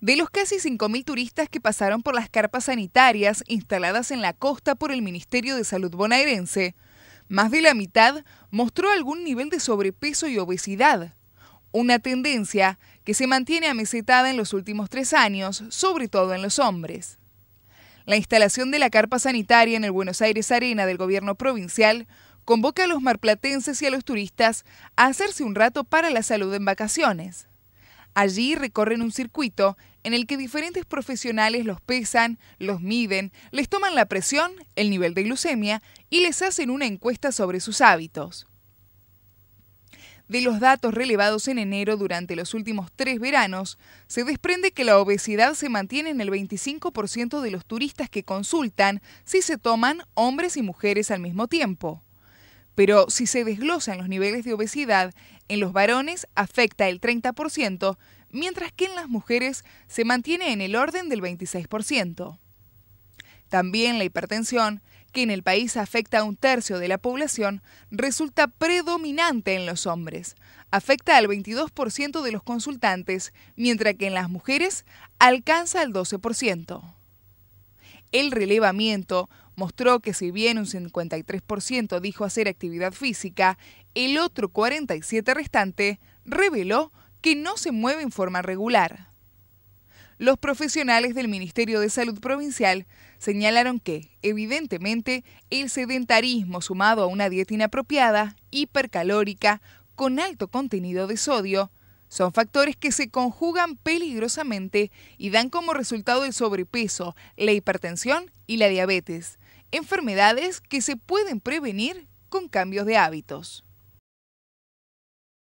De los casi 5.000 turistas que pasaron por las carpas sanitarias instaladas en la costa por el Ministerio de Salud bonaerense, más de la mitad mostró algún nivel de sobrepeso y obesidad, una tendencia que se mantiene amesetada en los últimos tres años, sobre todo en los hombres. La instalación de la carpa sanitaria en el Buenos Aires Arena del gobierno provincial convoca a los marplatenses y a los turistas a hacerse un rato para la salud en vacaciones. Allí recorren un circuito en el que diferentes profesionales los pesan, los miden, les toman la presión, el nivel de glucemia y les hacen una encuesta sobre sus hábitos. De los datos relevados en enero durante los últimos tres veranos, se desprende que la obesidad se mantiene en el 25% de los turistas que consultan si se toman hombres y mujeres al mismo tiempo. Pero si se desglosan los niveles de obesidad, en los varones afecta el 30%, mientras que en las mujeres se mantiene en el orden del 26%. También la hipertensión, que en el país afecta a un tercio de la población, resulta predominante en los hombres. Afecta al 22% de los consultantes, mientras que en las mujeres alcanza el 12%. El relevamiento mostró que si bien un 53% dijo hacer actividad física, el otro 47% restante reveló que no se mueve en forma regular. Los profesionales del Ministerio de Salud Provincial señalaron que, evidentemente, el sedentarismo sumado a una dieta inapropiada, hipercalórica, con alto contenido de sodio, son factores que se conjugan peligrosamente y dan como resultado el sobrepeso, la hipertensión y la diabetes, enfermedades que se pueden prevenir con cambios de hábitos.